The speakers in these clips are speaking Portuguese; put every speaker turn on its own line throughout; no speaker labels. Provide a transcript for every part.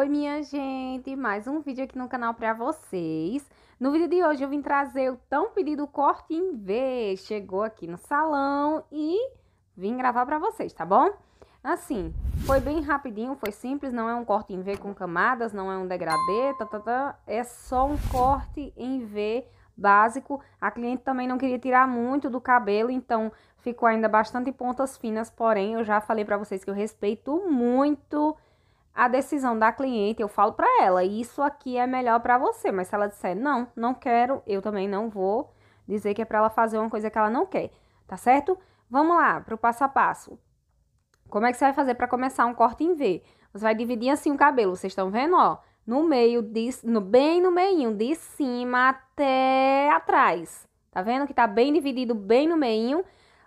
Oi, minha gente! Mais um vídeo aqui no canal para vocês. No vídeo de hoje eu vim trazer o tão pedido corte em V. Chegou aqui no salão e vim gravar para vocês, tá bom? Assim, foi bem rapidinho, foi simples, não é um corte em V com camadas, não é um degradê, tá, tá, tá, é só um corte em V básico. A cliente também não queria tirar muito do cabelo, então ficou ainda bastante pontas finas, porém eu já falei para vocês que eu respeito muito a decisão da cliente, eu falo para ela, isso aqui é melhor para você, mas se ela disser não, não quero, eu também não vou dizer que é para ela fazer uma coisa que ela não quer, tá certo? Vamos lá pro passo a passo. Como é que você vai fazer para começar um corte em V? Você vai dividir assim o cabelo, vocês estão vendo, ó, no meio de, no bem no meio, de cima até atrás. Tá vendo que tá bem dividido bem no meio?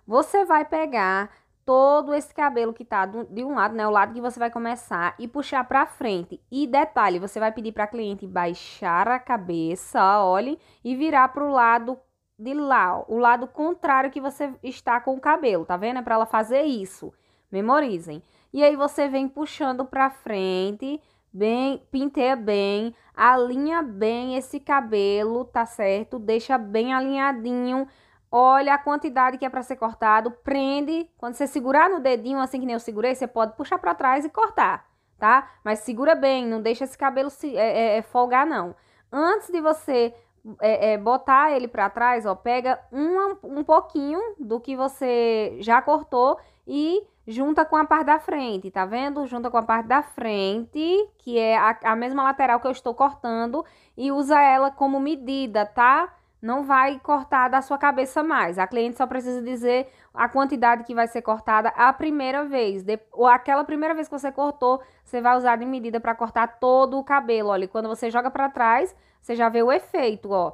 Você vai pegar todo esse cabelo que tá de um lado, né, o lado que você vai começar e puxar para frente. E detalhe, você vai pedir para cliente baixar a cabeça, olhe, e virar pro lado de lá, ó, o lado contrário que você está com o cabelo, tá vendo? É para ela fazer isso. Memorizem. E aí você vem puxando para frente, bem, pinteia bem, alinha bem esse cabelo, tá certo? Deixa bem alinhadinho olha a quantidade que é para ser cortado, prende. Quando você segurar no dedinho, assim que nem eu segurei, você pode puxar para trás e cortar, tá? Mas segura bem, não deixa esse cabelo se, é, é, é folgar, não. Antes de você é, é botar ele para trás, ó, pega um, um pouquinho do que você já cortou e junta com a parte da frente, tá vendo? Junta com a parte da frente, que é a, a mesma lateral que eu estou cortando, e usa ela como medida, tá? Tá? não vai cortar da sua cabeça mais. A cliente só precisa dizer a quantidade que vai ser cortada a primeira vez. De, ou aquela primeira vez que você cortou, você vai usar de medida para cortar todo o cabelo. Olha, quando você joga para trás, você já vê o efeito, ó.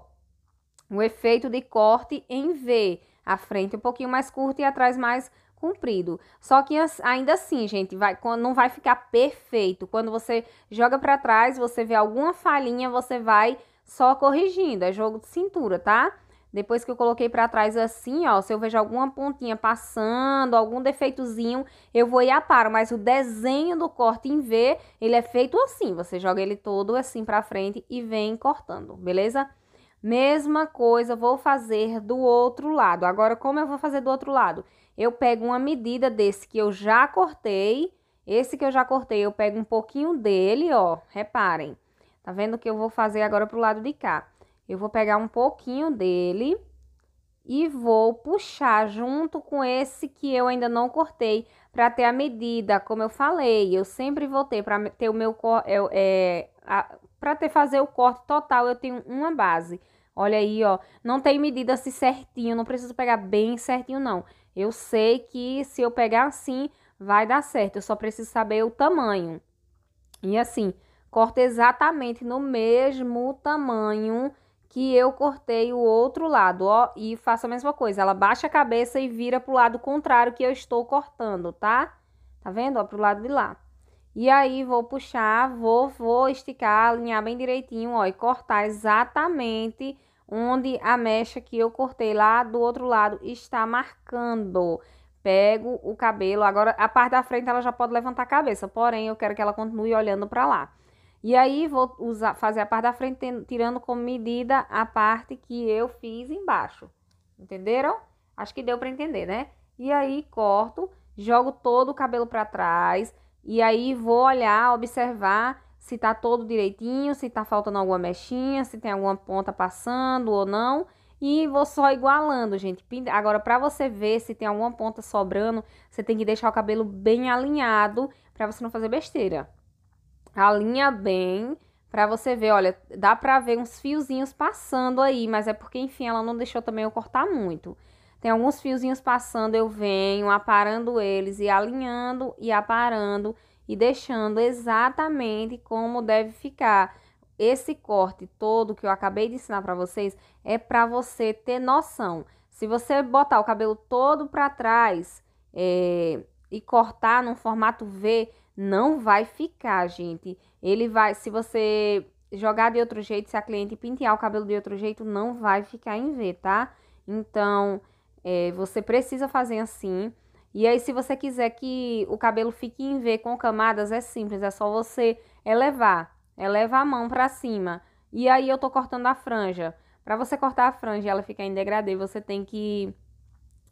O efeito de corte em V. A frente um pouquinho mais curta e atrás mais comprido. Só que ainda assim, gente, vai, não vai ficar perfeito. Quando você joga para trás, você vê alguma falhinha, você vai só corrigindo, é jogo de cintura, tá? Depois que eu coloquei para trás assim, ó, se eu vejo alguma pontinha passando, algum defeitozinho, eu vou ir a mas o desenho do corte em V, ele é feito assim, você joga ele todo assim para frente e vem cortando, beleza? Mesma coisa vou fazer do outro lado. Agora como eu vou fazer do outro lado? Eu pego uma medida desse que eu já cortei, esse que eu já cortei, eu pego um pouquinho dele, ó, reparem Tá vendo que eu vou fazer agora pro lado de cá? Eu vou pegar um pouquinho dele e vou puxar junto com esse que eu ainda não cortei para ter a medida, como eu falei. Eu sempre vou ter para ter o meu é, é para ter fazer o corte total, eu tenho uma base. Olha aí, ó, não tem medida assim certinho, não preciso pegar bem certinho não. Eu sei que se eu pegar assim, vai dar certo. Eu só preciso saber o tamanho. E assim, Corta exatamente no mesmo tamanho que eu cortei o outro lado, ó, e faço a mesma coisa. Ela baixa a cabeça e vira pro lado contrário que eu estou cortando, tá? Tá vendo? Ó, pro lado de lá. E aí, vou puxar, vou, vou esticar, alinhar bem direitinho, ó, e cortar exatamente onde a mecha que eu cortei lá do outro lado está marcando. Pego o cabelo, agora a parte da frente ela já pode levantar a cabeça, porém eu quero que ela continue olhando para lá. E aí vou usar, fazer a parte da frente tirando como medida a parte que eu fiz embaixo. Entenderam? Acho que deu para entender, né? E aí corto, jogo todo o cabelo para trás e aí vou olhar, observar se tá todo direitinho, se tá faltando alguma mechinha, se tem alguma ponta passando ou não. E vou só igualando, gente. Agora, para você ver se tem alguma ponta sobrando, você tem que deixar o cabelo bem alinhado para você não fazer besteira alinha bem para você ver, olha, dá para ver uns fiozinhos passando aí, mas é porque, enfim, ela não deixou também eu cortar muito. Tem alguns fiozinhos passando, eu venho aparando eles e alinhando e aparando e deixando exatamente como deve ficar. Esse corte todo que eu acabei de ensinar para vocês é para você ter noção. Se você botar o cabelo todo para trás, é, e cortar num formato V, não vai ficar, gente. Ele vai, se você jogar de outro jeito, se a cliente pentear o cabelo de outro jeito, não vai ficar em V, tá? Então, é, você precisa fazer assim. E aí, se você quiser que o cabelo fique em V com camadas, é simples, é só você elevar. Eleva a mão pra cima. E aí, eu tô cortando a franja. Pra você cortar a franja e ela ficar em degradê, você tem que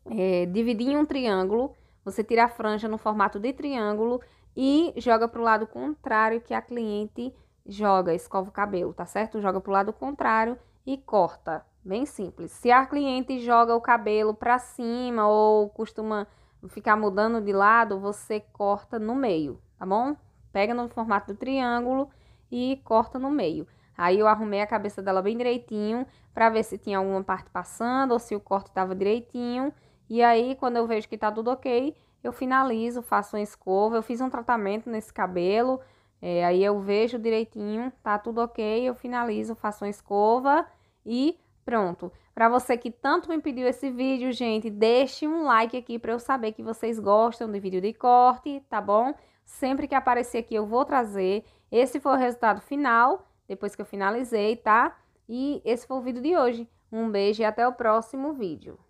é, dividir em um triângulo você tira a franja no formato de triângulo e joga para o lado contrário que a cliente joga, escova o cabelo, tá certo? Joga para o lado contrário e corta. Bem simples. Se a cliente joga o cabelo para cima ou costuma ficar mudando de lado, você corta no meio, tá bom? Pega no formato do triângulo e corta no meio. Aí eu arrumei a cabeça dela bem direitinho para ver se tinha alguma parte passando ou se o corte estava direitinho. E aí, quando eu vejo que tá tudo ok, eu finalizo, faço uma escova. Eu fiz um tratamento nesse cabelo, é, aí eu vejo direitinho, tá tudo ok, eu finalizo, faço uma escova e pronto. Para você que tanto me pediu esse vídeo, gente, deixe um like aqui para eu saber que vocês gostam de vídeo de corte, tá bom? Sempre que aparecer aqui eu vou trazer. Esse foi o resultado final, depois que eu finalizei, tá? E esse foi o vídeo de hoje. Um beijo e até o próximo vídeo.